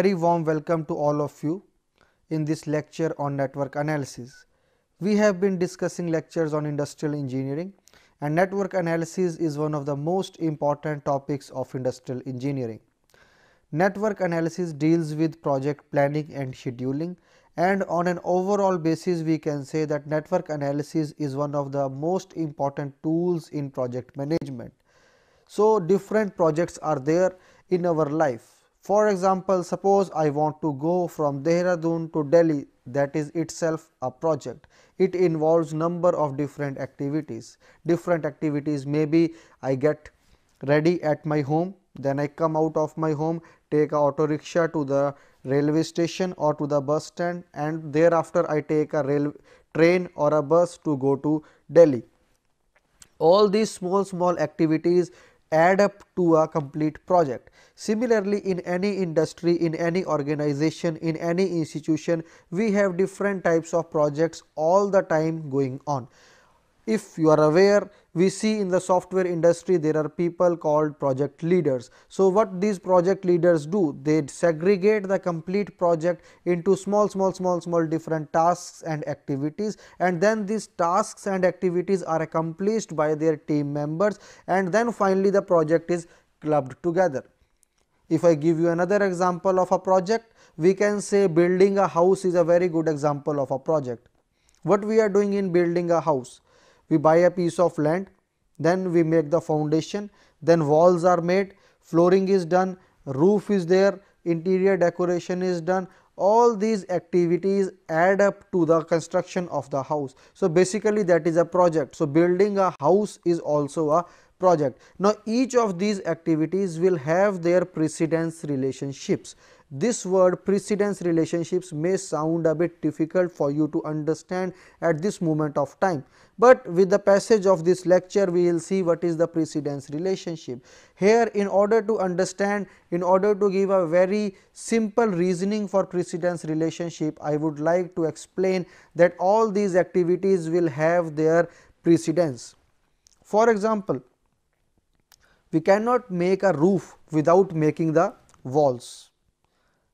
very warm welcome to all of you in this lecture on network analysis. We have been discussing lectures on industrial engineering and network analysis is one of the most important topics of industrial engineering. Network analysis deals with project planning and scheduling and on an overall basis we can say that network analysis is one of the most important tools in project management. So, different projects are there in our life for example, suppose I want to go from Dehradun to Delhi that is itself a project. It involves number of different activities. Different activities maybe I get ready at my home, then I come out of my home, take a auto rickshaw to the railway station or to the bus stand and thereafter I take a rail train or a bus to go to Delhi. All these small small activities add up to a complete project. Similarly, in any industry, in any organization, in any institution, we have different types of projects all the time going on if you are aware we see in the software industry there are people called project leaders. So, what these project leaders do? They segregate the complete project into small small small small different tasks and activities and then these tasks and activities are accomplished by their team members and then finally, the project is clubbed together. If I give you another example of a project, we can say building a house is a very good example of a project. What we are doing in building a house? we buy a piece of land, then we make the foundation, then walls are made, flooring is done, roof is there, interior decoration is done, all these activities add up to the construction of the house. So, basically that is a project. So, building a house is also a project. Now, each of these activities will have their precedence relationships. This word precedence relationships may sound a bit difficult for you to understand at this moment of time, but with the passage of this lecture we will see what is the precedence relationship. Here in order to understand, in order to give a very simple reasoning for precedence relationship, I would like to explain that all these activities will have their precedence. For example, we cannot make a roof without making the walls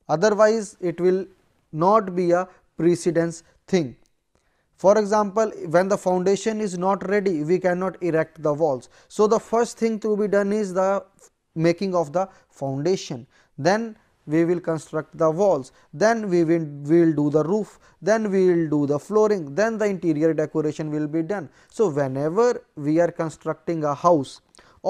otherwise it will not be a precedence thing. For example, when the foundation is not ready, we cannot erect the walls. So, the first thing to be done is the making of the foundation. Then we will construct the walls, then we will, we will do the roof, then we will do the flooring, then the interior decoration will be done. So, whenever we are constructing a house,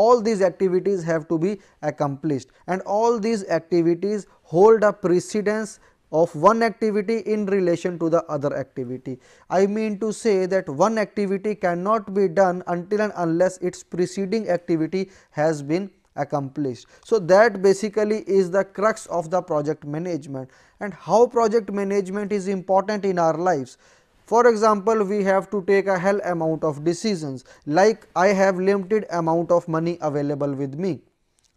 all these activities have to be accomplished and all these activities hold a precedence of one activity in relation to the other activity. I mean to say that one activity cannot be done until and unless its preceding activity has been accomplished. So, that basically is the crux of the project management and how project management is important in our lives. For example, we have to take a hell amount of decisions like I have limited amount of money available with me.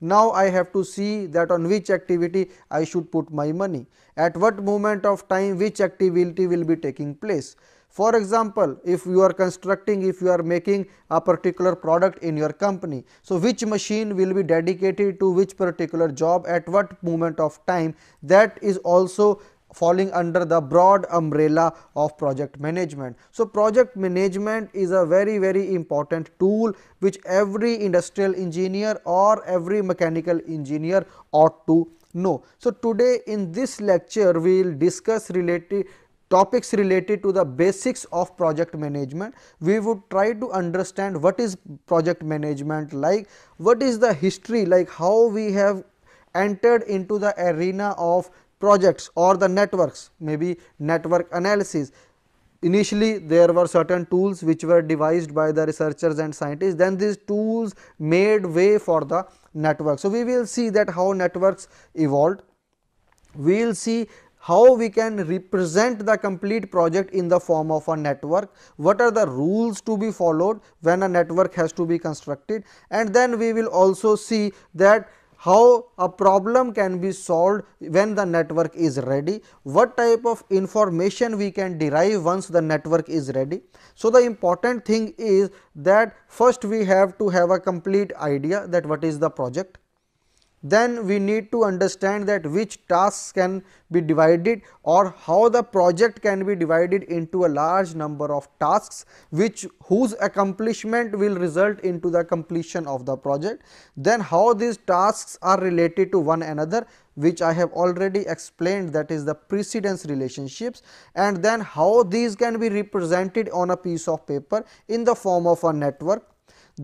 Now I have to see that on which activity I should put my money, at what moment of time which activity will be taking place. For example, if you are constructing, if you are making a particular product in your company, so which machine will be dedicated to which particular job at what moment of time that is also falling under the broad umbrella of project management. So, project management is a very very important tool which every industrial engineer or every mechanical engineer ought to know. So, today in this lecture we will discuss related topics related to the basics of project management. We would try to understand what is project management like, what is the history like how we have entered into the arena of projects or the networks maybe network analysis. Initially there were certain tools which were devised by the researchers and scientists then these tools made way for the network. So, we will see that how networks evolved, we will see how we can represent the complete project in the form of a network, what are the rules to be followed when a network has to be constructed and then we will also see that how a problem can be solved when the network is ready, what type of information we can derive once the network is ready. So, the important thing is that first we have to have a complete idea that what is the project, then we need to understand that which tasks can be divided or how the project can be divided into a large number of tasks which whose accomplishment will result into the completion of the project. Then how these tasks are related to one another which I have already explained that is the precedence relationships and then how these can be represented on a piece of paper in the form of a network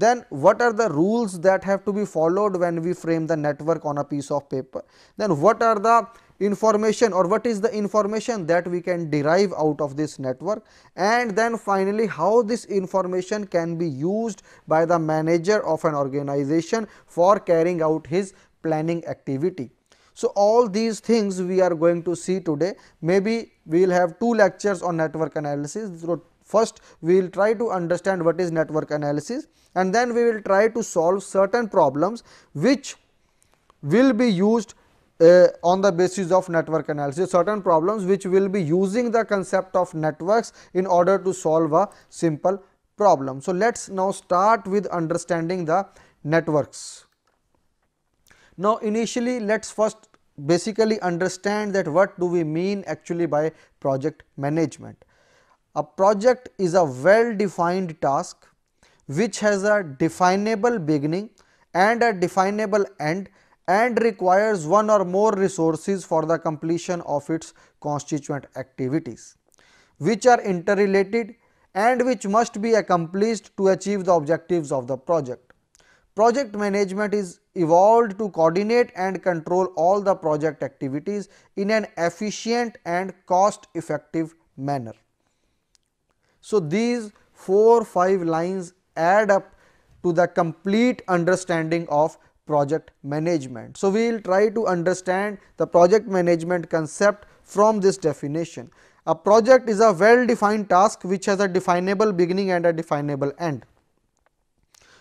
then what are the rules that have to be followed when we frame the network on a piece of paper, then what are the information or what is the information that we can derive out of this network and then finally how this information can be used by the manager of an organization for carrying out his planning activity. So, all these things we are going to see today, maybe we will have two lectures on network analysis, so First, we will try to understand what is network analysis and then we will try to solve certain problems which will be used uh, on the basis of network analysis, certain problems which will be using the concept of networks in order to solve a simple problem. So, let us now start with understanding the networks. Now, initially let us first basically understand that what do we mean actually by project management. A project is a well defined task which has a definable beginning and a definable end and requires one or more resources for the completion of its constituent activities, which are interrelated and which must be accomplished to achieve the objectives of the project. Project management is evolved to coordinate and control all the project activities in an efficient and cost effective manner. So, these 4 5 lines add up to the complete understanding of project management. So, we will try to understand the project management concept from this definition. A project is a well defined task which has a definable beginning and a definable end.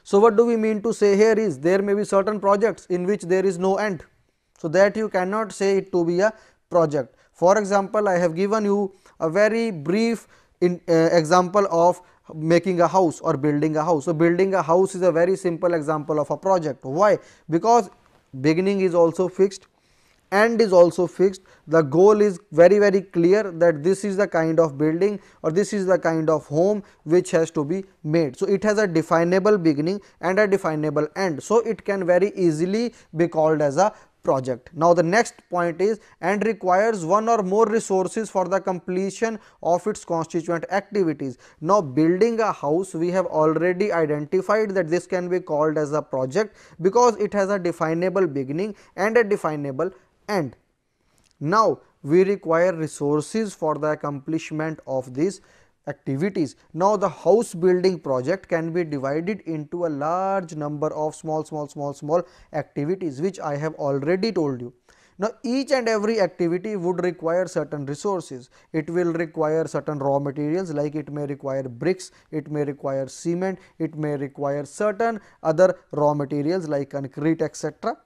So, what do we mean to say here is there may be certain projects in which there is no end. So, that you cannot say it to be a project. For example, I have given you a very brief in uh, example of making a house or building a house. So, building a house is a very simple example of a project. Why? Because beginning is also fixed, end is also fixed, the goal is very very clear that this is the kind of building or this is the kind of home which has to be made. So, it has a definable beginning and a definable end. So, it can very easily be called as a project. Now, the next point is and requires one or more resources for the completion of its constituent activities. Now, building a house we have already identified that this can be called as a project because it has a definable beginning and a definable end. Now, we require resources for the accomplishment of this activities. Now, the house building project can be divided into a large number of small, small, small, small activities which I have already told you. Now, each and every activity would require certain resources. It will require certain raw materials like it may require bricks, it may require cement, it may require certain other raw materials like concrete etc.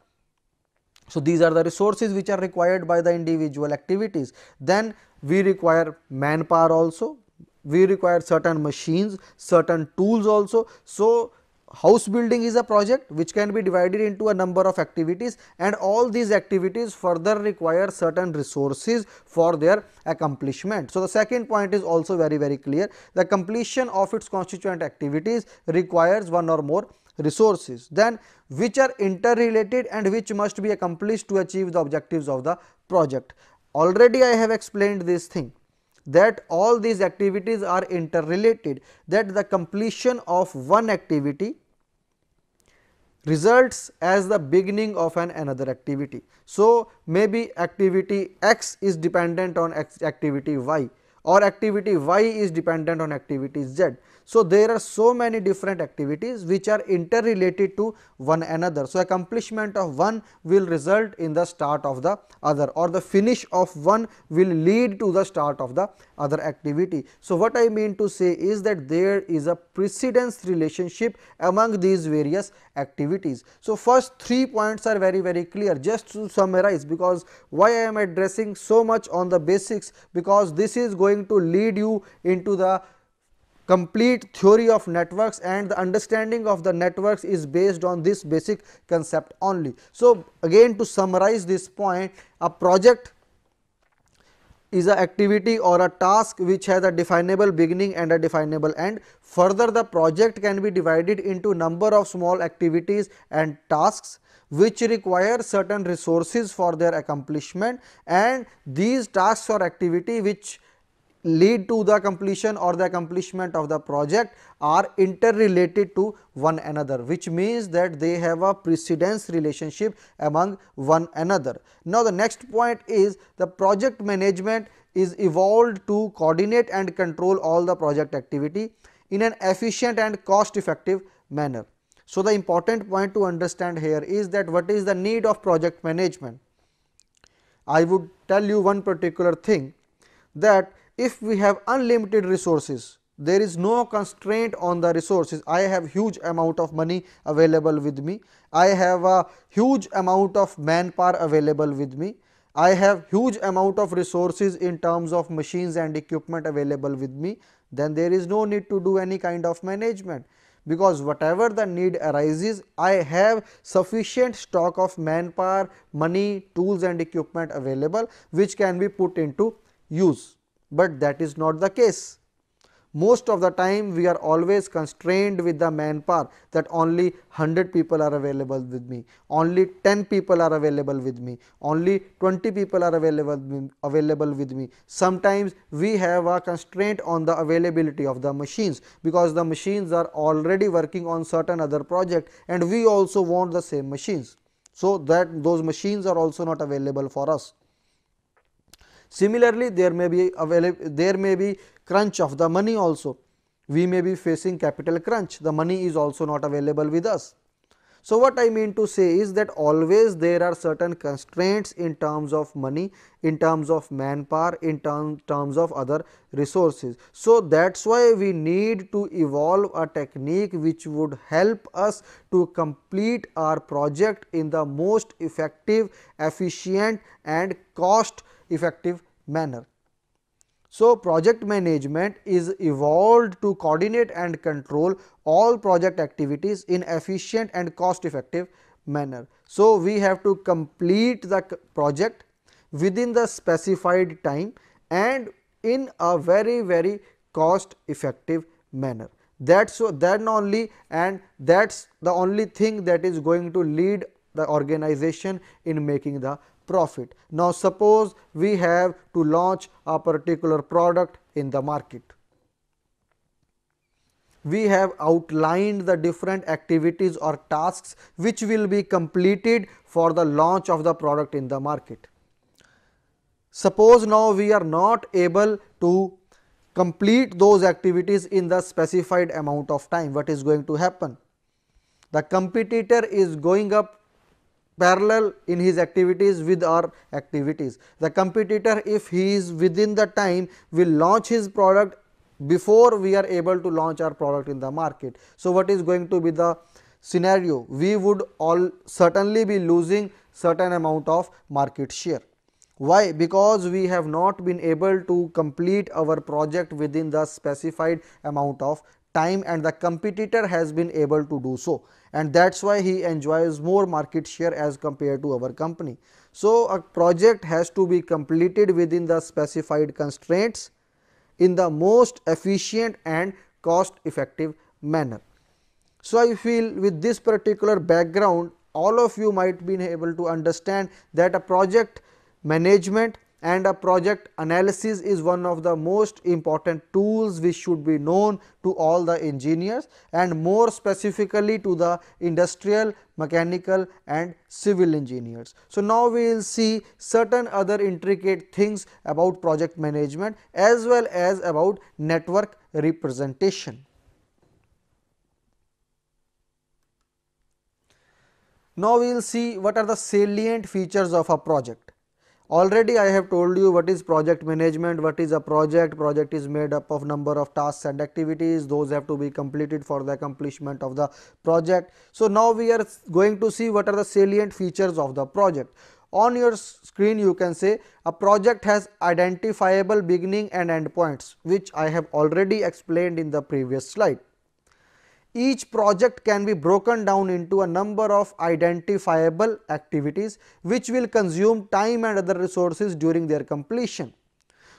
So, these are the resources which are required by the individual activities. Then we require manpower also we require certain machines, certain tools also. So, house building is a project which can be divided into a number of activities and all these activities further require certain resources for their accomplishment. So, the second point is also very very clear the completion of its constituent activities requires one or more resources then which are interrelated and which must be accomplished to achieve the objectives of the project. Already I have explained this thing that all these activities are interrelated that the completion of one activity results as the beginning of an another activity. So, maybe activity x is dependent on activity y or activity y is dependent on activity z. So, there are so many different activities which are interrelated to one another. So, accomplishment of one will result in the start of the other or the finish of one will lead to the start of the other activity. So, what I mean to say is that there is a precedence relationship among these various activities. So, first three points are very very clear just to summarize because why I am addressing so much on the basics because this is going to lead you into the complete theory of networks and the understanding of the networks is based on this basic concept only. So, again to summarize this point a project is a activity or a task which has a definable beginning and a definable end. Further the project can be divided into number of small activities and tasks which require certain resources for their accomplishment and these tasks or activity which lead to the completion or the accomplishment of the project are interrelated to one another which means that they have a precedence relationship among one another. Now, the next point is the project management is evolved to coordinate and control all the project activity in an efficient and cost effective manner. So, the important point to understand here is that what is the need of project management? I would tell you one particular thing that if we have unlimited resources, there is no constraint on the resources. I have huge amount of money available with me. I have a huge amount of manpower available with me. I have huge amount of resources in terms of machines and equipment available with me. Then there is no need to do any kind of management because whatever the need arises, I have sufficient stock of manpower, money, tools and equipment available which can be put into use but that is not the case. Most of the time we are always constrained with the manpower that only 100 people are available with me, only 10 people are available with me, only 20 people are available, available with me. Sometimes we have a constraint on the availability of the machines because the machines are already working on certain other project and we also want the same machines. So, that those machines are also not available for us. Similarly, there may be there may be crunch of the money also. We may be facing capital crunch, the money is also not available with us. So, what I mean to say is that always there are certain constraints in terms of money, in terms of manpower, in terms of other resources. So, that is why we need to evolve a technique which would help us to complete our project in the most effective, efficient and cost effective manner. So, project management is evolved to coordinate and control all project activities in efficient and cost effective manner. So, we have to complete the project within the specified time and in a very very cost effective manner. That so then only and that is the only thing that is going to lead the organization in making the profit. Now, suppose we have to launch a particular product in the market. We have outlined the different activities or tasks which will be completed for the launch of the product in the market. Suppose now we are not able to complete those activities in the specified amount of time, what is going to happen? The competitor is going up parallel in his activities with our activities. The competitor if he is within the time will launch his product before we are able to launch our product in the market. So, what is going to be the scenario? We would all certainly be losing certain amount of market share. Why? Because we have not been able to complete our project within the specified amount of time and the competitor has been able to do so and that is why he enjoys more market share as compared to our company. So, a project has to be completed within the specified constraints in the most efficient and cost effective manner. So, I feel with this particular background all of you might be able to understand that a project management and a project analysis is one of the most important tools which should be known to all the engineers and more specifically to the industrial, mechanical and civil engineers. So, now we will see certain other intricate things about project management as well as about network representation. Now, we will see what are the salient features of a project. Already I have told you what is project management, what is a project, project is made up of number of tasks and activities, those have to be completed for the accomplishment of the project. So now we are going to see what are the salient features of the project. On your screen you can say a project has identifiable beginning and end points which I have already explained in the previous slide each project can be broken down into a number of identifiable activities which will consume time and other resources during their completion.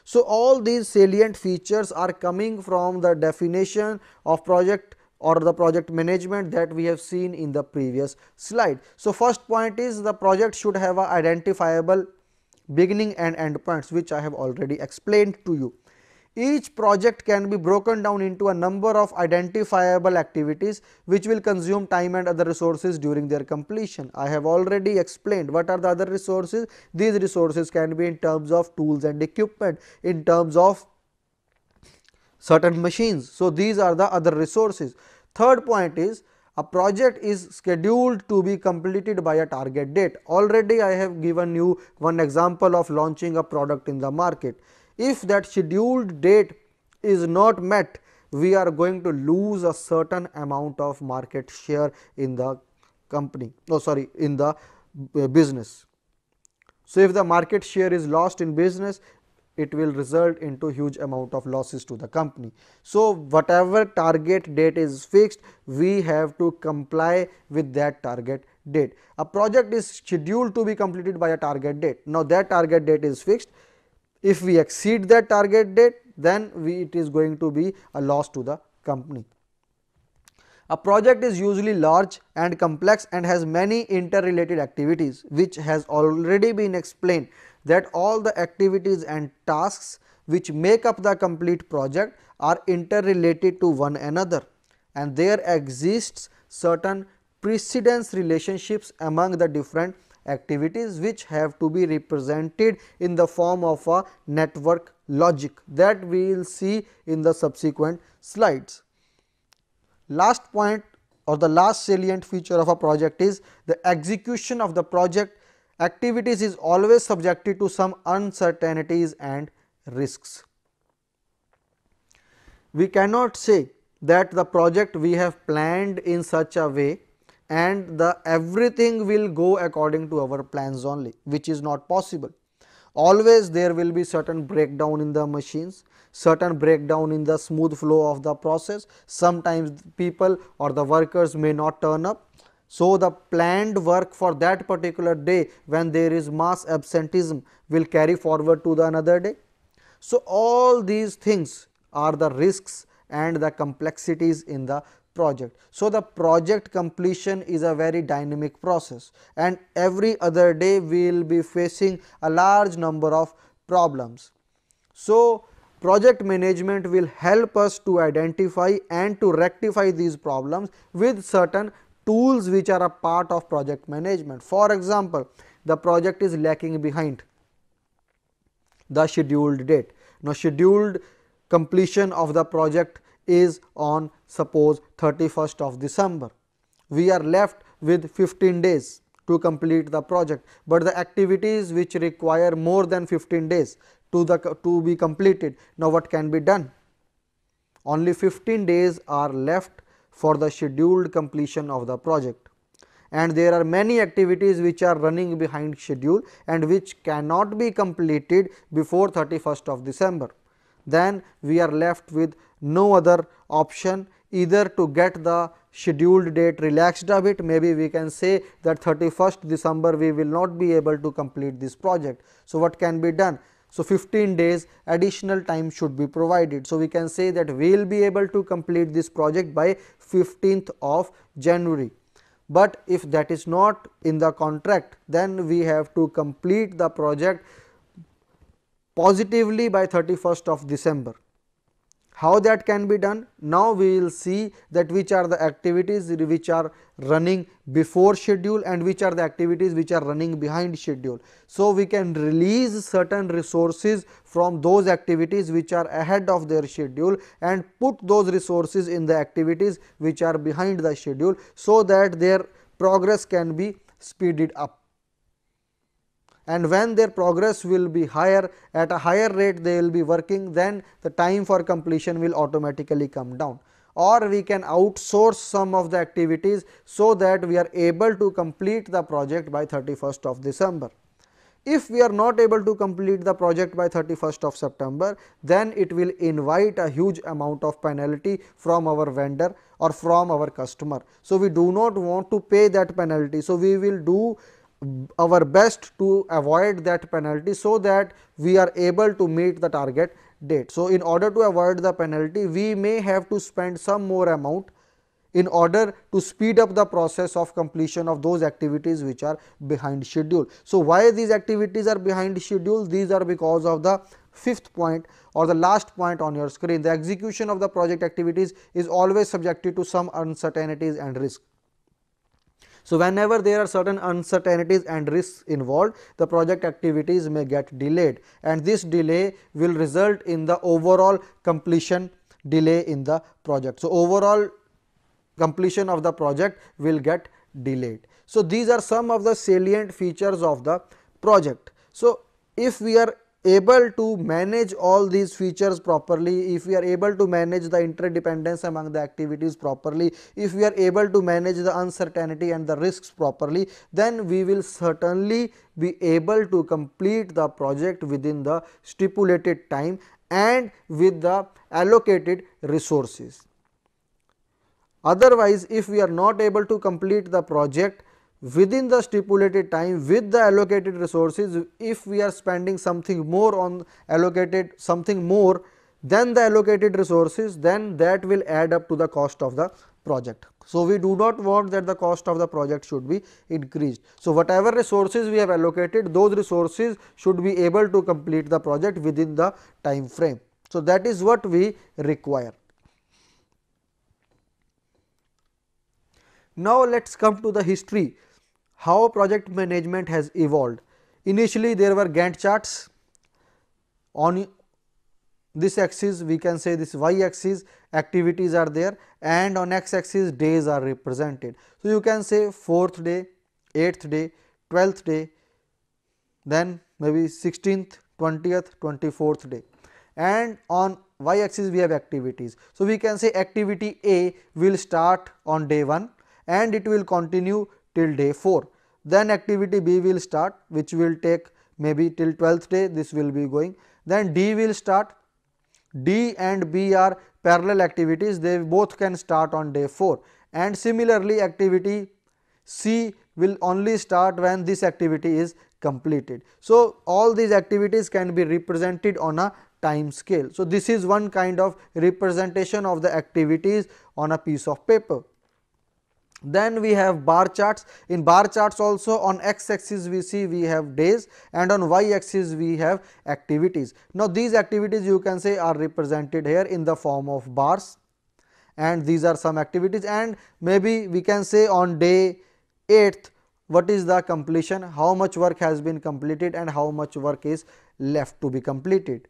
So, all these salient features are coming from the definition of project or the project management that we have seen in the previous slide. So, first point is the project should have a identifiable beginning and end points which I have already explained to you. Each project can be broken down into a number of identifiable activities which will consume time and other resources during their completion. I have already explained what are the other resources. These resources can be in terms of tools and equipment, in terms of certain machines. So, these are the other resources. Third point is a project is scheduled to be completed by a target date. Already I have given you one example of launching a product in the market if that scheduled date is not met we are going to lose a certain amount of market share in the company oh sorry in the uh, business. So, if the market share is lost in business it will result into huge amount of losses to the company. So, whatever target date is fixed we have to comply with that target date. A project is scheduled to be completed by a target date. Now, that target date is fixed if we exceed that target date then we, it is going to be a loss to the company. A project is usually large and complex and has many interrelated activities which has already been explained that all the activities and tasks which make up the complete project are interrelated to one another and there exists certain precedence relationships among the different activities which have to be represented in the form of a network logic that we will see in the subsequent slides. Last point or the last salient feature of a project is the execution of the project activities is always subjected to some uncertainties and risks. We cannot say that the project we have planned in such a way and the everything will go according to our plans only which is not possible. Always there will be certain breakdown in the machines, certain breakdown in the smooth flow of the process, sometimes people or the workers may not turn up. So, the planned work for that particular day when there is mass absenteeism will carry forward to the another day. So, all these things are the risks and the complexities in the project. So, the project completion is a very dynamic process and every other day we will be facing a large number of problems. So, project management will help us to identify and to rectify these problems with certain tools which are a part of project management. For example, the project is lacking behind the scheduled date. Now, scheduled completion of the project is on suppose 31st of December. We are left with 15 days to complete the project, but the activities which require more than 15 days to the to be completed. Now, what can be done? Only 15 days are left for the scheduled completion of the project and there are many activities which are running behind schedule and which cannot be completed before 31st of December then we are left with no other option either to get the scheduled date relaxed a bit maybe we can say that 31st December we will not be able to complete this project. So, what can be done? So, 15 days additional time should be provided. So, we can say that we will be able to complete this project by 15th of January. But if that is not in the contract then we have to complete the project positively by 31st of December. How that can be done? Now we will see that which are the activities which are running before schedule and which are the activities which are running behind schedule. So, we can release certain resources from those activities which are ahead of their schedule and put those resources in the activities which are behind the schedule. So, that their progress can be speeded up and when their progress will be higher at a higher rate they will be working then the time for completion will automatically come down or we can outsource some of the activities so that we are able to complete the project by 31st of December. If we are not able to complete the project by 31st of September, then it will invite a huge amount of penalty from our vendor or from our customer. So, we do not want to pay that penalty. So, we will do our best to avoid that penalty so that we are able to meet the target date. So, in order to avoid the penalty we may have to spend some more amount in order to speed up the process of completion of those activities which are behind schedule. So, why these activities are behind schedule? These are because of the fifth point or the last point on your screen. The execution of the project activities is always subjected to some uncertainties and risk. So, whenever there are certain uncertainties and risks involved, the project activities may get delayed and this delay will result in the overall completion delay in the project. So, overall completion of the project will get delayed. So, these are some of the salient features of the project. So, if we are able to manage all these features properly, if we are able to manage the interdependence among the activities properly, if we are able to manage the uncertainty and the risks properly, then we will certainly be able to complete the project within the stipulated time and with the allocated resources. Otherwise, if we are not able to complete the project within the stipulated time with the allocated resources if we are spending something more on allocated something more than the allocated resources then that will add up to the cost of the project. So, we do not want that the cost of the project should be increased. So, whatever resources we have allocated those resources should be able to complete the project within the time frame. So, that is what we require. Now, let us come to the history how project management has evolved. Initially there were Gantt charts on this axis we can say this y axis activities are there and on x axis days are represented. So, you can say fourth day, eighth day, twelfth day, then maybe sixteenth, twentieth, twenty fourth day and on y axis we have activities. So, we can say activity A will start on day 1 and it will continue till day 4. Then activity B will start which will take maybe till 12th day this will be going. Then D will start, D and B are parallel activities they both can start on day 4 and similarly activity C will only start when this activity is completed. So, all these activities can be represented on a time scale. So, this is one kind of representation of the activities on a piece of paper. Then we have bar charts. In bar charts also on x axis we see we have days and on y axis we have activities. Now, these activities you can say are represented here in the form of bars and these are some activities and maybe we can say on day 8th what is the completion, how much work has been completed and how much work is left to be completed.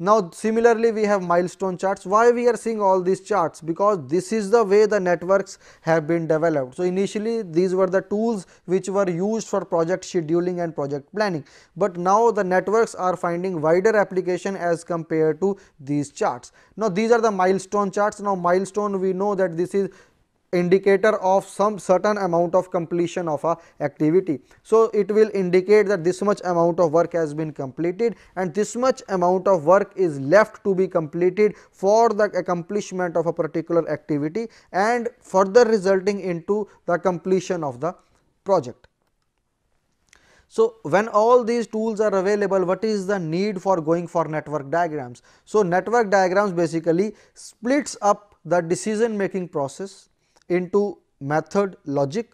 Now, similarly we have milestone charts. Why we are seeing all these charts? Because this is the way the networks have been developed. So, initially these were the tools which were used for project scheduling and project planning, but now the networks are finding wider application as compared to these charts. Now, these are the milestone charts. Now, milestone we know that this is indicator of some certain amount of completion of a activity. So, it will indicate that this much amount of work has been completed and this much amount of work is left to be completed for the accomplishment of a particular activity and further resulting into the completion of the project. So, when all these tools are available, what is the need for going for network diagrams? So, network diagrams basically splits up the decision making process into method logic,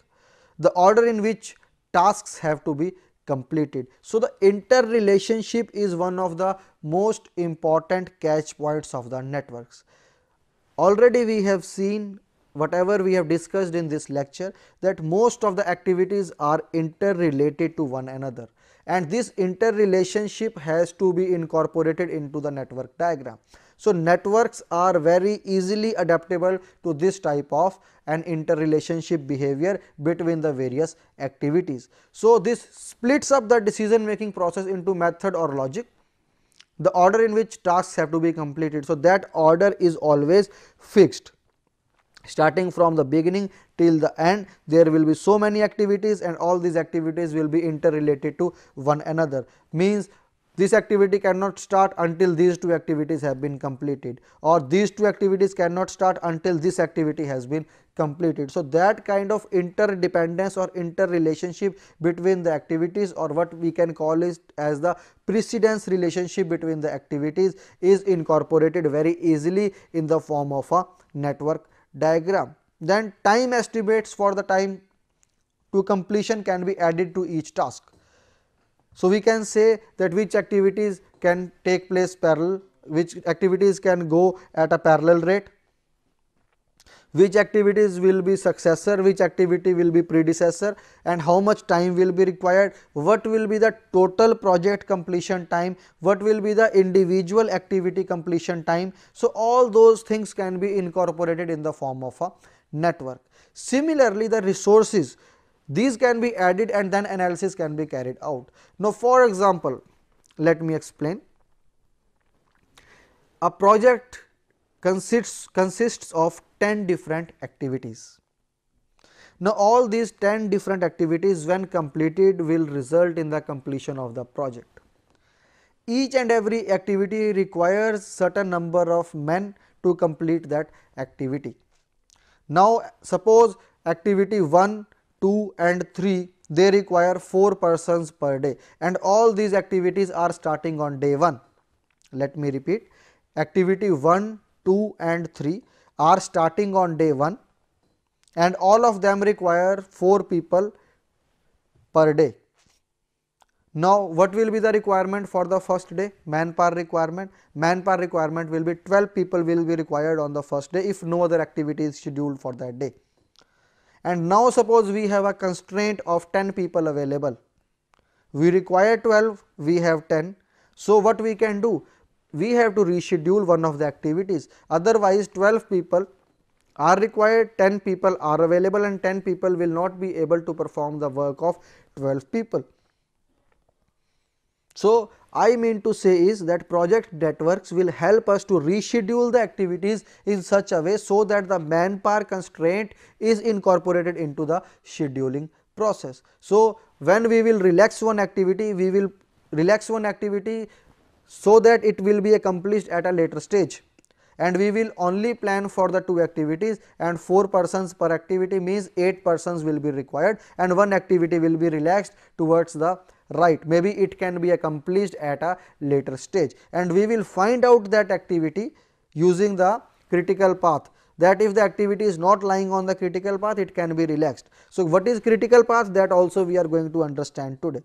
the order in which tasks have to be completed. So, the interrelationship is one of the most important catch points of the networks. Already we have seen whatever we have discussed in this lecture that most of the activities are interrelated to one another and this interrelationship has to be incorporated into the network diagram. So, networks are very easily adaptable to this type of an interrelationship behavior between the various activities. So, this splits up the decision making process into method or logic the order in which tasks have to be completed. So, that order is always fixed starting from the beginning till the end there will be so many activities and all these activities will be interrelated to one another means this activity cannot start until these two activities have been completed or these two activities cannot start until this activity has been completed. So, that kind of interdependence or interrelationship between the activities or what we can call it as the precedence relationship between the activities is incorporated very easily in the form of a network diagram. Then time estimates for the time to completion can be added to each task. So, we can say that which activities can take place parallel, which activities can go at a parallel rate, which activities will be successor, which activity will be predecessor and how much time will be required, what will be the total project completion time, what will be the individual activity completion time. So, all those things can be incorporated in the form of a network. Similarly, the resources these can be added and then analysis can be carried out. Now, for example, let me explain. A project consists, consists of 10 different activities. Now, all these 10 different activities when completed will result in the completion of the project. Each and every activity requires certain number of men to complete that activity. Now, suppose activity 1 2 and 3 they require 4 persons per day and all these activities are starting on day 1. Let me repeat activity 1, 2 and 3 are starting on day 1 and all of them require 4 people per day. Now, what will be the requirement for the first day? Manpower requirement. Manpower requirement will be 12 people will be required on the first day if no other activity is scheduled for that day and now suppose we have a constraint of 10 people available. We require 12, we have 10. So, what we can do? We have to reschedule one of the activities otherwise 12 people are required, 10 people are available and 10 people will not be able to perform the work of 12 people. So, I mean to say is that project networks will help us to reschedule the activities in such a way so that the manpower constraint is incorporated into the scheduling process. So, when we will relax one activity, we will relax one activity so that it will be accomplished at a later stage and we will only plan for the two activities and 4 persons per activity means 8 persons will be required and one activity will be relaxed towards the right maybe it can be accomplished at a later stage and we will find out that activity using the critical path that if the activity is not lying on the critical path it can be relaxed. So, what is critical path that also we are going to understand today.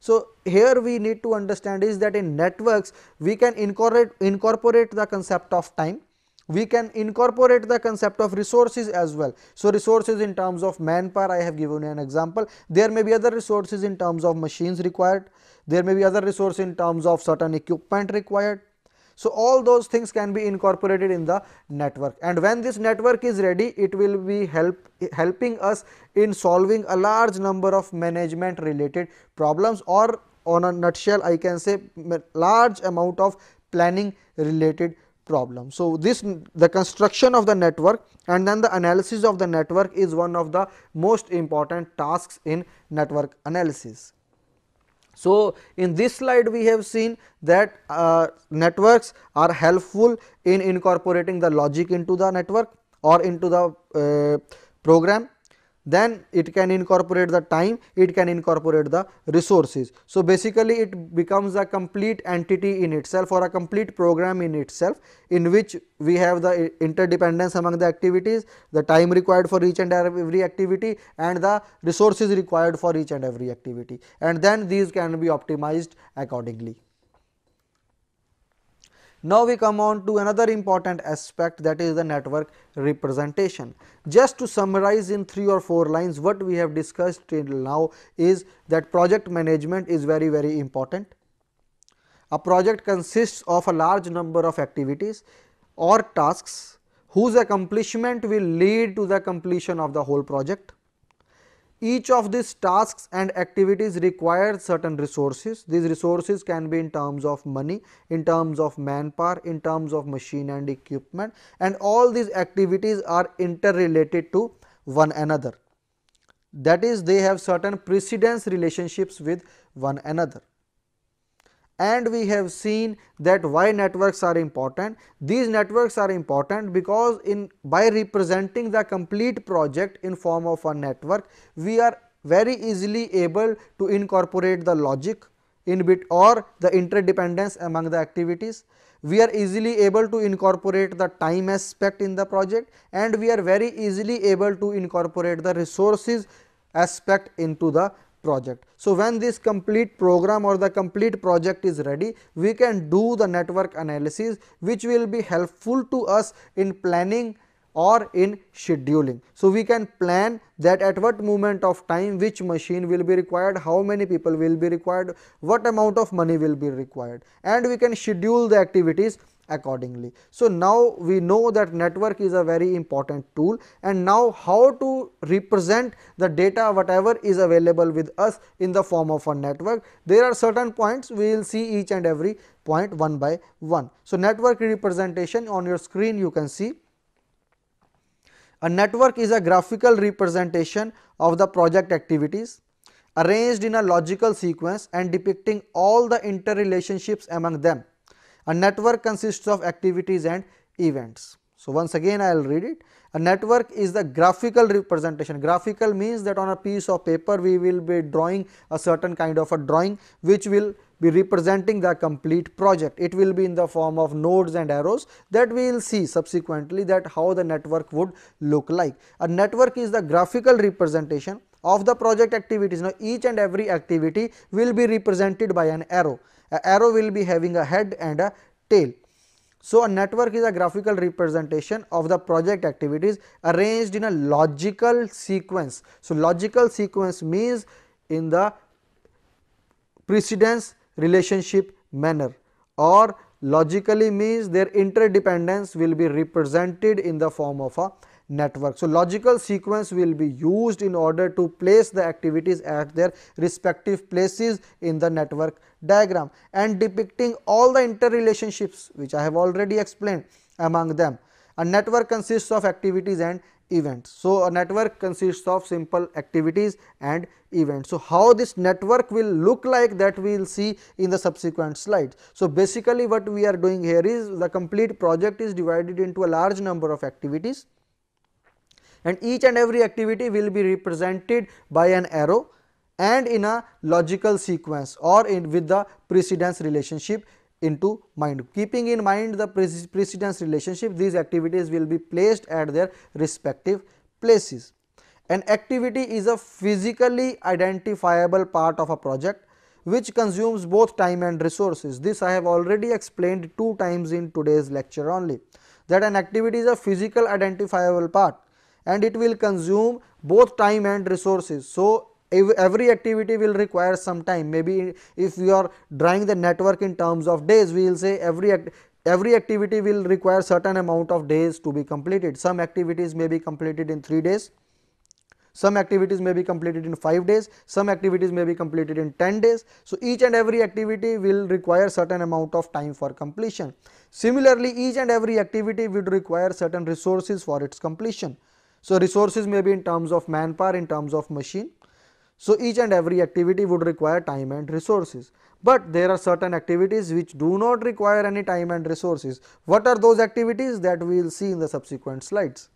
So, here we need to understand is that in networks we can incorporate, incorporate the concept of time we can incorporate the concept of resources as well. So, resources in terms of manpower I have given an example, there may be other resources in terms of machines required, there may be other resource in terms of certain equipment required. So, all those things can be incorporated in the network and when this network is ready it will be help helping us in solving a large number of management related problems or on a nutshell I can say large amount of planning related problems problem. So, this the construction of the network and then the analysis of the network is one of the most important tasks in network analysis. So, in this slide we have seen that uh, networks are helpful in incorporating the logic into the network or into the uh, program then it can incorporate the time, it can incorporate the resources. So, basically it becomes a complete entity in itself or a complete program in itself in which we have the interdependence among the activities, the time required for each and every activity and the resources required for each and every activity and then these can be optimized accordingly. Now we come on to another important aspect that is the network representation. Just to summarize in 3 or 4 lines what we have discussed till now is that project management is very very important. A project consists of a large number of activities or tasks whose accomplishment will lead to the completion of the whole project. Each of these tasks and activities require certain resources. These resources can be in terms of money, in terms of manpower, in terms of machine and equipment and all these activities are interrelated to one another. That is they have certain precedence relationships with one another and we have seen that why networks are important. These networks are important because in by representing the complete project in form of a network, we are very easily able to incorporate the logic in bit or the interdependence among the activities. We are easily able to incorporate the time aspect in the project and we are very easily able to incorporate the resources aspect into the project. So, when this complete program or the complete project is ready, we can do the network analysis which will be helpful to us in planning or in scheduling. So, we can plan that at what moment of time which machine will be required, how many people will be required, what amount of money will be required and we can schedule the activities accordingly. So, now we know that network is a very important tool and now how to represent the data whatever is available with us in the form of a network. There are certain points we will see each and every point one by one. So, network representation on your screen you can see a network is a graphical representation of the project activities arranged in a logical sequence and depicting all the interrelationships among them. A network consists of activities and events. So, once again I will read it. A network is the graphical representation. Graphical means that on a piece of paper we will be drawing a certain kind of a drawing which will be representing the complete project. It will be in the form of nodes and arrows that we will see subsequently that how the network would look like. A network is the graphical representation of the project activities. Now, each and every activity will be represented by an arrow. A arrow will be having a head and a tail. So, a network is a graphical representation of the project activities arranged in a logical sequence. So, logical sequence means in the precedence relationship manner or logically means their interdependence will be represented in the form of a network. So, logical sequence will be used in order to place the activities at their respective places in the network diagram and depicting all the interrelationships which I have already explained among them. A network consists of activities and events. So, a network consists of simple activities and events. So, how this network will look like that we will see in the subsequent slides. So, basically what we are doing here is the complete project is divided into a large number of activities and each and every activity will be represented by an arrow and in a logical sequence or in with the precedence relationship into mind. Keeping in mind the precedence relationship, these activities will be placed at their respective places. An activity is a physically identifiable part of a project which consumes both time and resources. This I have already explained two times in today's lecture only that an activity is a physical identifiable part and it will consume both time and resources. So, every activity will require some time maybe if we are drawing the network in terms of days we will say every act every activity will require certain amount of days to be completed some activities may be completed in 3 days some activities may be completed in 5 days some activities may be completed in 10 days so each and every activity will require certain amount of time for completion similarly each and every activity would require certain resources for its completion so, resources may be in terms of manpower, in terms of machine. So, each and every activity would require time and resources, but there are certain activities which do not require any time and resources. What are those activities that we will see in the subsequent slides.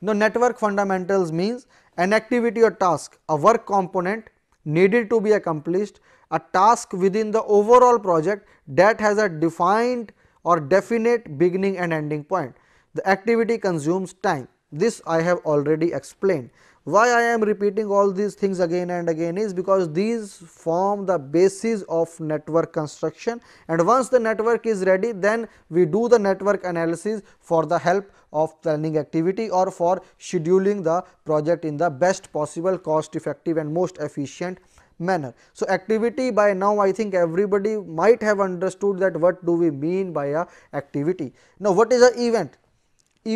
Now, network fundamentals means an activity or task, a work component needed to be accomplished, a task within the overall project that has a defined or definite beginning and ending point. The activity consumes time. This I have already explained. Why I am repeating all these things again and again is because these form the basis of network construction and once the network is ready then we do the network analysis for the help of planning activity or for scheduling the project in the best possible cost effective and most efficient manner. So, activity by now I think everybody might have understood that what do we mean by a activity. Now, what is a event?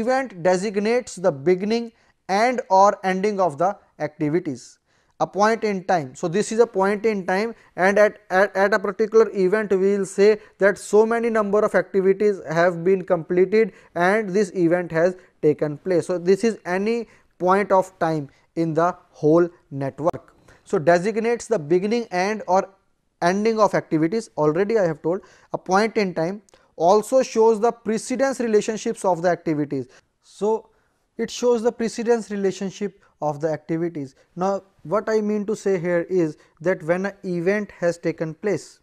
event designates the beginning and or ending of the activities a point in time. So, this is a point in time and at, at, at, a particular event we will say that so many number of activities have been completed and this event has taken place. So, this is any point of time in the whole network. So, designates the beginning and or ending of activities already I have told a point in time also shows the precedence relationships of the activities. So, it shows the precedence relationship of the activities. Now, what I mean to say here is that when an event has taken place,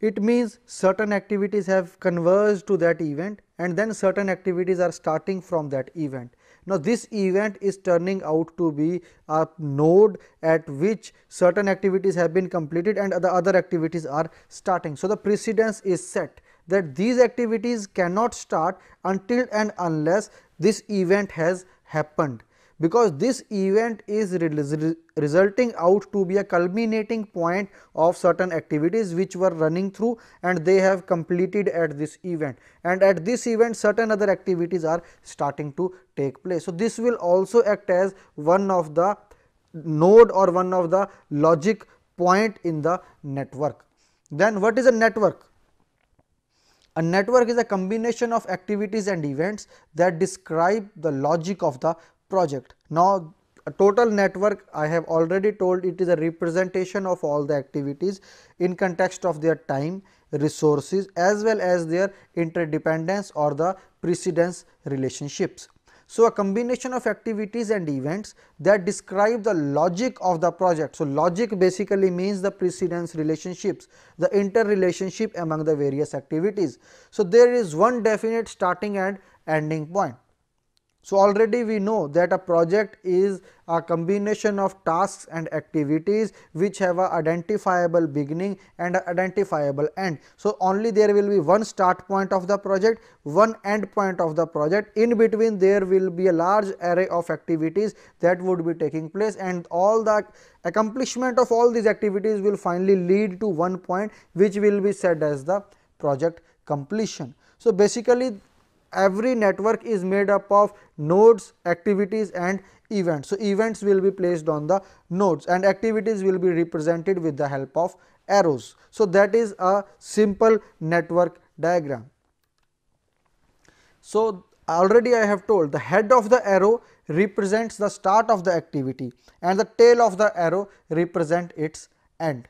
it means certain activities have converged to that event and then certain activities are starting from that event. Now, this event is turning out to be a node at which certain activities have been completed and the other activities are starting. So, the precedence is set that these activities cannot start until and unless this event has happened because this event is resulting out to be a culminating point of certain activities which were running through and they have completed at this event and at this event certain other activities are starting to take place. So, this will also act as one of the node or one of the logic point in the network. Then what is a network? A network is a combination of activities and events that describe the logic of the project. Now, a total network I have already told it is a representation of all the activities in context of their time, resources as well as their interdependence or the precedence relationships. So, a combination of activities and events that describe the logic of the project. So, logic basically means the precedence relationships, the interrelationship among the various activities. So, there is one definite starting and ending point. So, already we know that a project is a combination of tasks and activities which have a identifiable beginning and identifiable end. So, only there will be one start point of the project, one end point of the project. In between there will be a large array of activities that would be taking place and all the accomplishment of all these activities will finally lead to one point which will be said as the project completion. So, basically every network is made up of nodes, activities and events. So, events will be placed on the nodes and activities will be represented with the help of arrows. So, that is a simple network diagram. So, already I have told the head of the arrow represents the start of the activity and the tail of the arrow represent its end.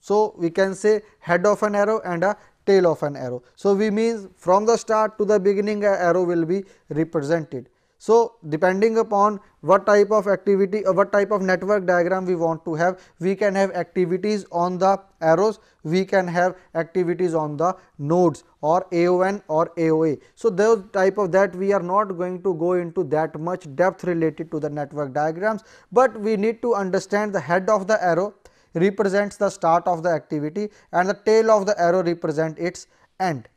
So, we can say head of an arrow and a tail of an arrow. So, we means from the start to the beginning a arrow will be represented. So, depending upon what type of activity or uh, what type of network diagram we want to have, we can have activities on the arrows, we can have activities on the nodes or AON or AOA. So, those type of that we are not going to go into that much depth related to the network diagrams, but we need to understand the head of the arrow represents the start of the activity and the tail of the arrow represent its end.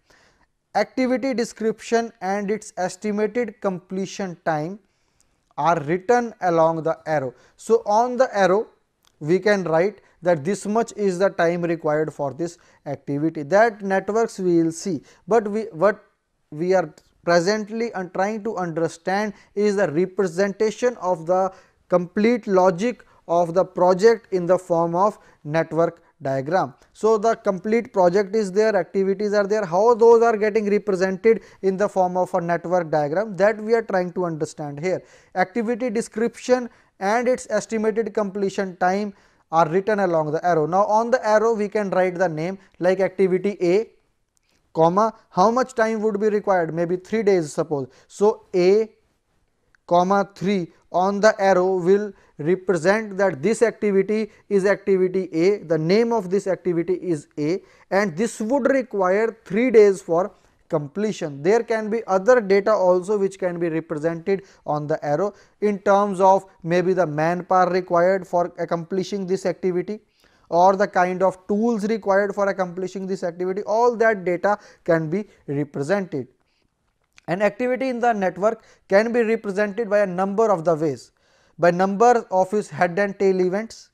Activity description and its estimated completion time are written along the arrow. So, on the arrow we can write that this much is the time required for this activity that networks we will see, but we what we are presently and trying to understand is the representation of the complete logic of the project in the form of network diagram. So, the complete project is there, activities are there, how those are getting represented in the form of a network diagram that we are trying to understand here. Activity description and its estimated completion time are written along the arrow. Now, on the arrow we can write the name like activity A comma how much time would be required maybe 3 days suppose. So, A comma 3 on the arrow will represent that this activity is activity A, the name of this activity is A and this would require 3 days for completion. There can be other data also which can be represented on the arrow in terms of maybe the manpower required for accomplishing this activity or the kind of tools required for accomplishing this activity all that data can be represented. An activity in the network can be represented by a number of the ways by number of his head and tail events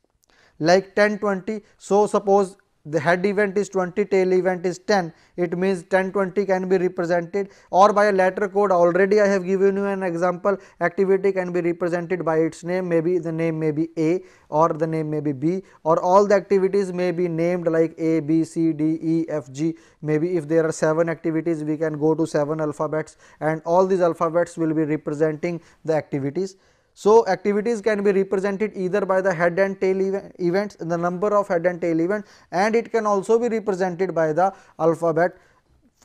like 10 20. So, suppose the head event is 20 tail event is 10 it means 10 20 can be represented or by a letter code already I have given you an example activity can be represented by its name maybe the name may be A or the name may be B or all the activities may be named like A B C D E F G maybe if there are 7 activities we can go to 7 alphabets and all these alphabets will be representing the activities. So, activities can be represented either by the head and tail event, events, the number of head and tail events and it can also be represented by the alphabet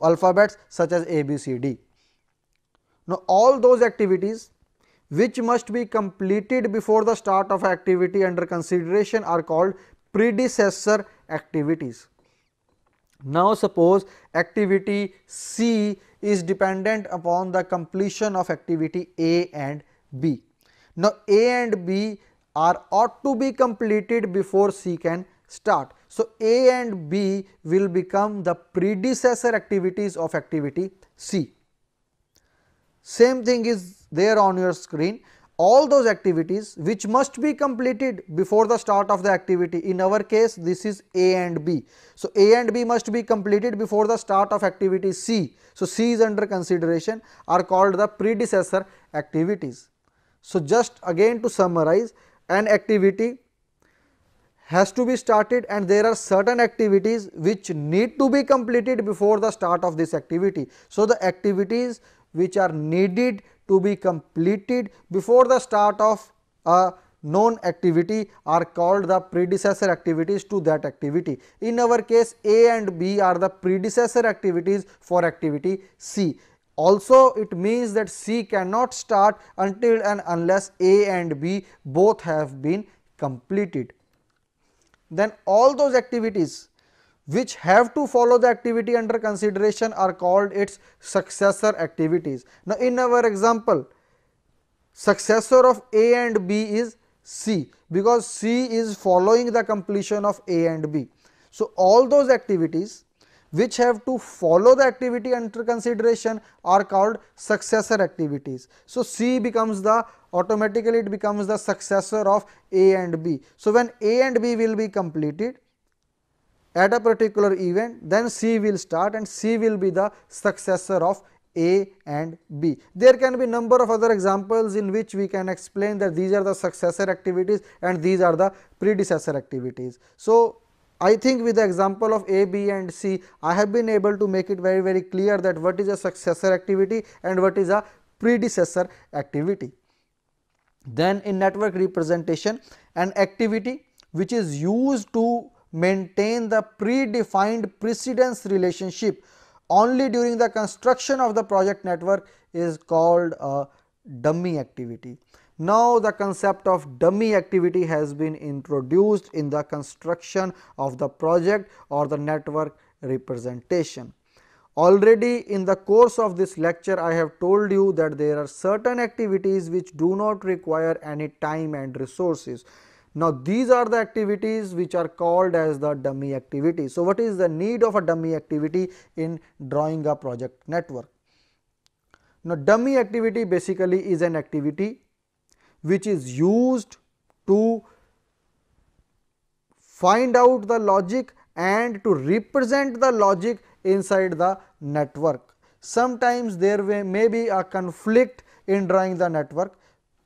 alphabets such as A, B, C, D. Now, all those activities which must be completed before the start of activity under consideration are called predecessor activities. Now, suppose activity C is dependent upon the completion of activity A and B. Now A and B are ought to be completed before C can start. So, A and B will become the predecessor activities of activity C. Same thing is there on your screen all those activities which must be completed before the start of the activity in our case this is A and B. So, A and B must be completed before the start of activity C. So, C is under consideration are called the predecessor activities. So, just again to summarize an activity has to be started and there are certain activities which need to be completed before the start of this activity. So, the activities which are needed to be completed before the start of a known activity are called the predecessor activities to that activity. In our case A and B are the predecessor activities for activity C. Also it means that C cannot start until and unless A and B both have been completed. Then all those activities which have to follow the activity under consideration are called its successor activities. Now, in our example, successor of A and B is C because C is following the completion of A and B. So, all those activities which have to follow the activity under consideration are called successor activities. So, C becomes the automatically it becomes the successor of A and B. So, when A and B will be completed at a particular event then C will start and C will be the successor of A and B. There can be number of other examples in which we can explain that these are the successor activities and these are the predecessor activities. So, I think with the example of A, B and C, I have been able to make it very very clear that what is a successor activity and what is a predecessor activity. Then in network representation, an activity which is used to maintain the predefined precedence relationship only during the construction of the project network is called a dummy activity. Now, the concept of dummy activity has been introduced in the construction of the project or the network representation. Already in the course of this lecture, I have told you that there are certain activities which do not require any time and resources. Now, these are the activities which are called as the dummy activity. So, what is the need of a dummy activity in drawing a project network? Now, dummy activity basically is an activity which is used to find out the logic and to represent the logic inside the network. Sometimes there may be a conflict in drawing the network.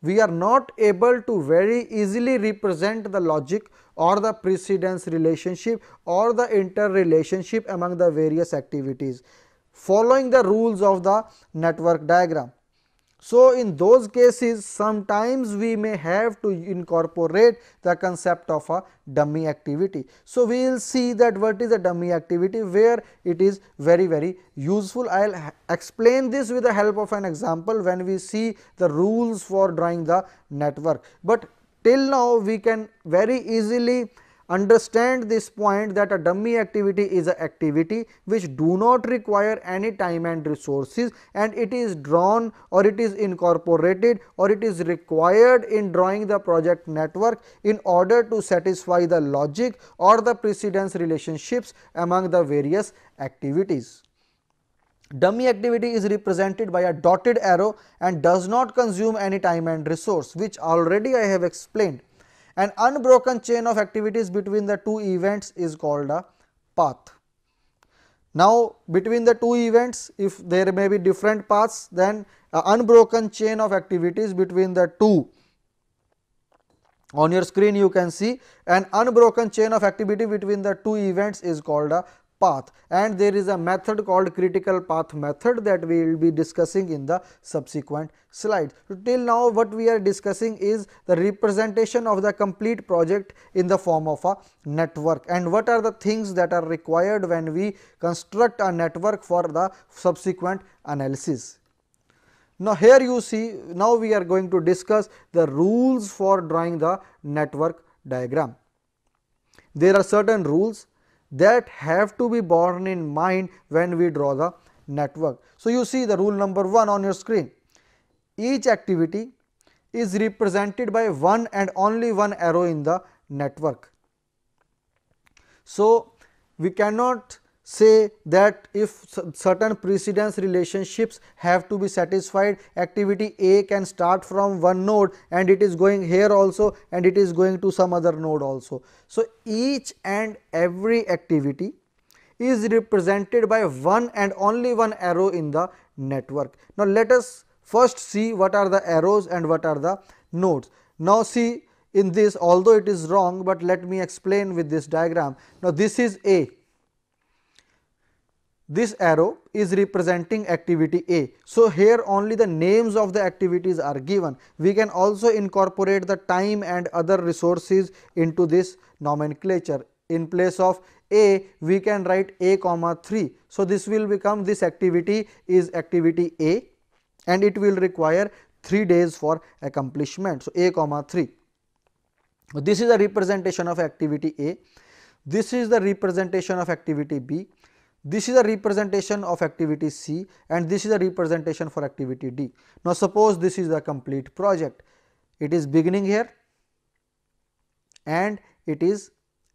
We are not able to very easily represent the logic or the precedence relationship or the interrelationship among the various activities following the rules of the network diagram. So, in those cases sometimes we may have to incorporate the concept of a dummy activity. So, we will see that what is a dummy activity where it is very very useful. I will explain this with the help of an example when we see the rules for drawing the network, but till now we can very easily understand this point that a dummy activity is an activity which do not require any time and resources and it is drawn or it is incorporated or it is required in drawing the project network in order to satisfy the logic or the precedence relationships among the various activities. Dummy activity is represented by a dotted arrow and does not consume any time and resource which already I have explained. An unbroken chain of activities between the two events is called a path. Now, between the two events, if there may be different paths, then unbroken chain of activities between the two. On your screen, you can see an unbroken chain of activity between the two events is called a path and there is a method called critical path method that we will be discussing in the subsequent slides. So, till now what we are discussing is the representation of the complete project in the form of a network and what are the things that are required when we construct a network for the subsequent analysis. Now, here you see now we are going to discuss the rules for drawing the network diagram. There are certain rules that have to be borne in mind when we draw the network. So, you see the rule number 1 on your screen. Each activity is represented by one and only one arrow in the network. So, we cannot say that if certain precedence relationships have to be satisfied activity A can start from one node and it is going here also and it is going to some other node also. So, each and every activity is represented by one and only one arrow in the network. Now, let us first see what are the arrows and what are the nodes. Now, see in this although it is wrong, but let me explain with this diagram. Now, this is A this arrow is representing activity A. So, here only the names of the activities are given. We can also incorporate the time and other resources into this nomenclature. In place of A, we can write A comma 3. So, this will become this activity is activity A and it will require 3 days for accomplishment. So, A comma 3. This is a representation of activity A. This is the representation of activity B this is a representation of activity C and this is a representation for activity D. Now, suppose this is the complete project. It is beginning here and it is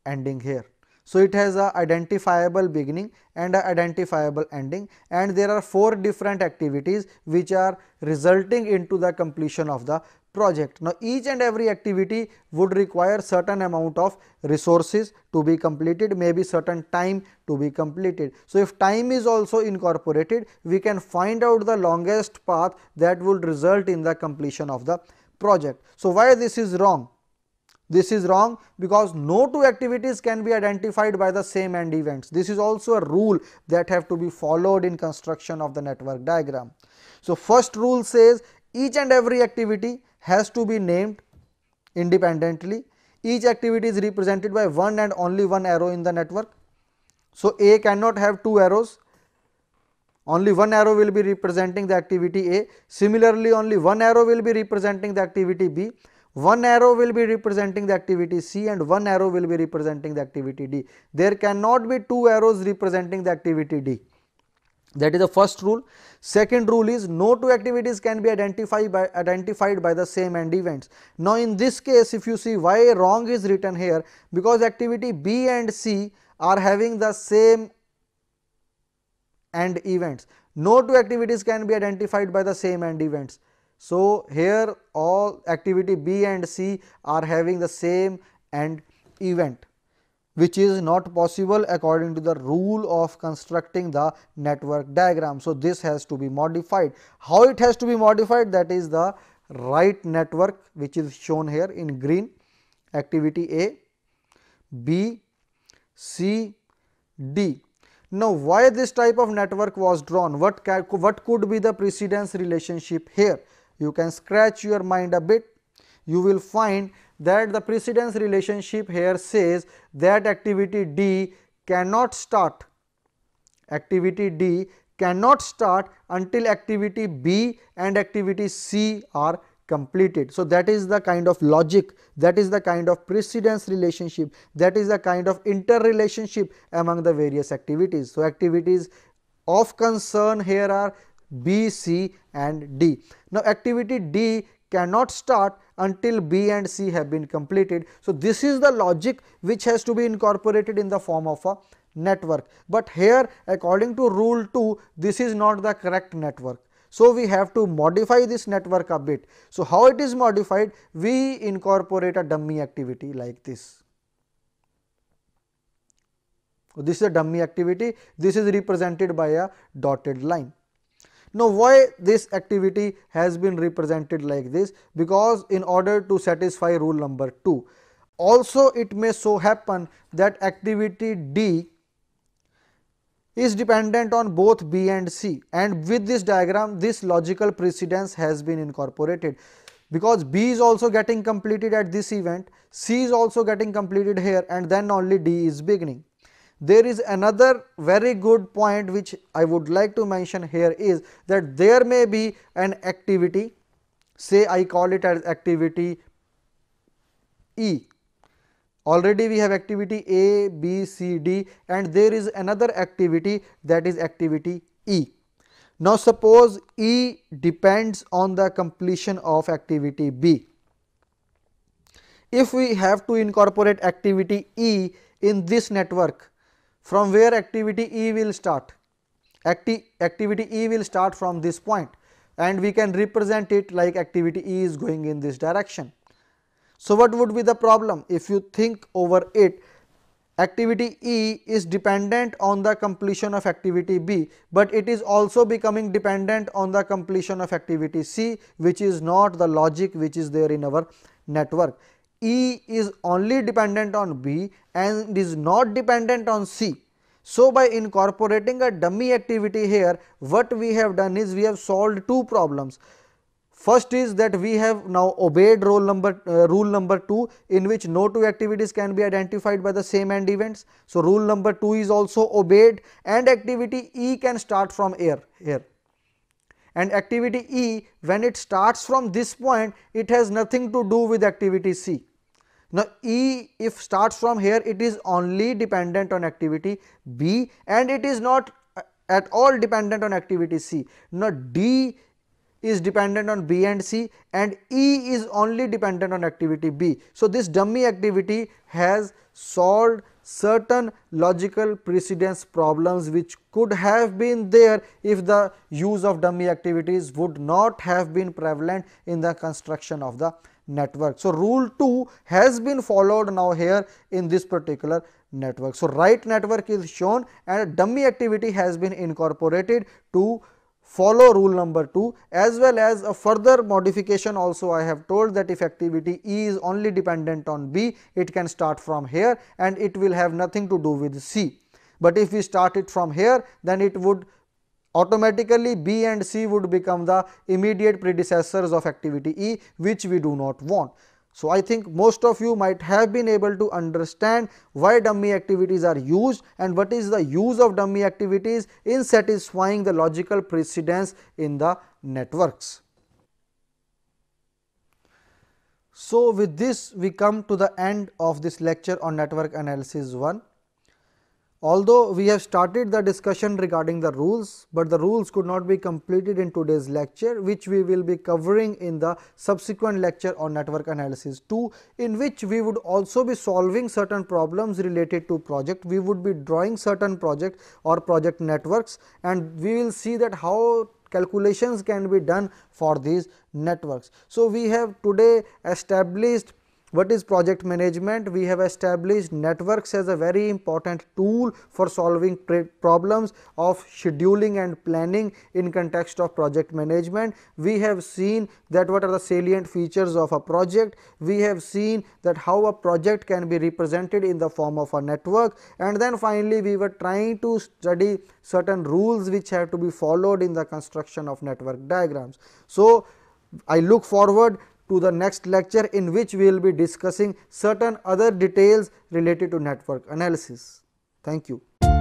ending here. So, it has a identifiable beginning and a identifiable ending and there are four different activities which are resulting into the completion of the project. Now, each and every activity would require certain amount of resources to be completed, maybe certain time to be completed. So, if time is also incorporated, we can find out the longest path that would result in the completion of the project. So, why this is wrong? This is wrong because no two activities can be identified by the same end events. This is also a rule that have to be followed in construction of the network diagram. So, first rule says each and every activity has to be named independently. Each activity is represented by one and only one arrow in the network. So, A cannot have two arrows, only one arrow will be representing the activity A. Similarly, only one arrow will be representing the activity B, one arrow will be representing the activity C and one arrow will be representing the activity D. There cannot be two arrows representing the activity D. That is the first rule. Second rule is no two activities can be identified by identified by the same end events. Now in this case if you see why wrong is written here because activity B and C are having the same end events. No two activities can be identified by the same end events. So here all activity B and C are having the same end event which is not possible according to the rule of constructing the network diagram. So, this has to be modified. How it has to be modified that is the right network which is shown here in green activity A, B, C, D. Now, why this type of network was drawn? What, what could be the precedence relationship here? You can scratch your mind a bit. You will find that the precedence relationship here says that activity D cannot start, activity D cannot start until activity B and activity C are completed. So, that is the kind of logic, that is the kind of precedence relationship, that is the kind of interrelationship among the various activities. So, activities of concern here are B, C and D. Now, activity D cannot start until B and C have been completed. So, this is the logic which has to be incorporated in the form of a network, but here according to rule 2 this is not the correct network. So, we have to modify this network a bit. So, how it is modified? We incorporate a dummy activity like this. So, this is a dummy activity, this is represented by a dotted line. Now, why this activity has been represented like this? Because in order to satisfy rule number 2. Also, it may so happen that activity D is dependent on both B and C and with this diagram this logical precedence has been incorporated because B is also getting completed at this event, C is also getting completed here and then only D is beginning. There is another very good point which I would like to mention here is that there may be an activity say I call it as activity E. Already we have activity A, B, C, D and there is another activity that is activity E. Now, suppose E depends on the completion of activity B. If we have to incorporate activity E in this network, from where activity E will start. Acti activity E will start from this point and we can represent it like activity E is going in this direction. So, what would be the problem if you think over it activity E is dependent on the completion of activity B, but it is also becoming dependent on the completion of activity C which is not the logic which is there in our network. E is only dependent on B and is not dependent on C. So, by incorporating a dummy activity here, what we have done is we have solved two problems. First is that we have now obeyed rule number, uh, rule number 2 in which no two activities can be identified by the same end events. So, rule number 2 is also obeyed and activity E can start from here. here and activity E when it starts from this point it has nothing to do with activity C. Now, E if starts from here it is only dependent on activity B and it is not uh, at all dependent on activity C. Now, D is dependent on B and C and E is only dependent on activity B. So, this dummy activity has solved certain logical precedence problems which could have been there if the use of dummy activities would not have been prevalent in the construction of the network. So, rule 2 has been followed now here in this particular network. So, right network is shown and dummy activity has been incorporated to follow rule number 2 as well as a further modification also I have told that if activity E is only dependent on B, it can start from here and it will have nothing to do with C. But if we start it from here, then it would automatically B and C would become the immediate predecessors of activity E which we do not want. So, I think most of you might have been able to understand why dummy activities are used and what is the use of dummy activities in satisfying the logical precedence in the networks. So, with this we come to the end of this lecture on network analysis 1. Although we have started the discussion regarding the rules, but the rules could not be completed in today's lecture which we will be covering in the subsequent lecture on network analysis 2 in which we would also be solving certain problems related to project. We would be drawing certain project or project networks and we will see that how calculations can be done for these networks. So, we have today established what is project management? We have established networks as a very important tool for solving problems of scheduling and planning in context of project management. We have seen that what are the salient features of a project. We have seen that how a project can be represented in the form of a network and then finally, we were trying to study certain rules which have to be followed in the construction of network diagrams. So, I look forward to the next lecture in which we will be discussing certain other details related to network analysis. Thank you.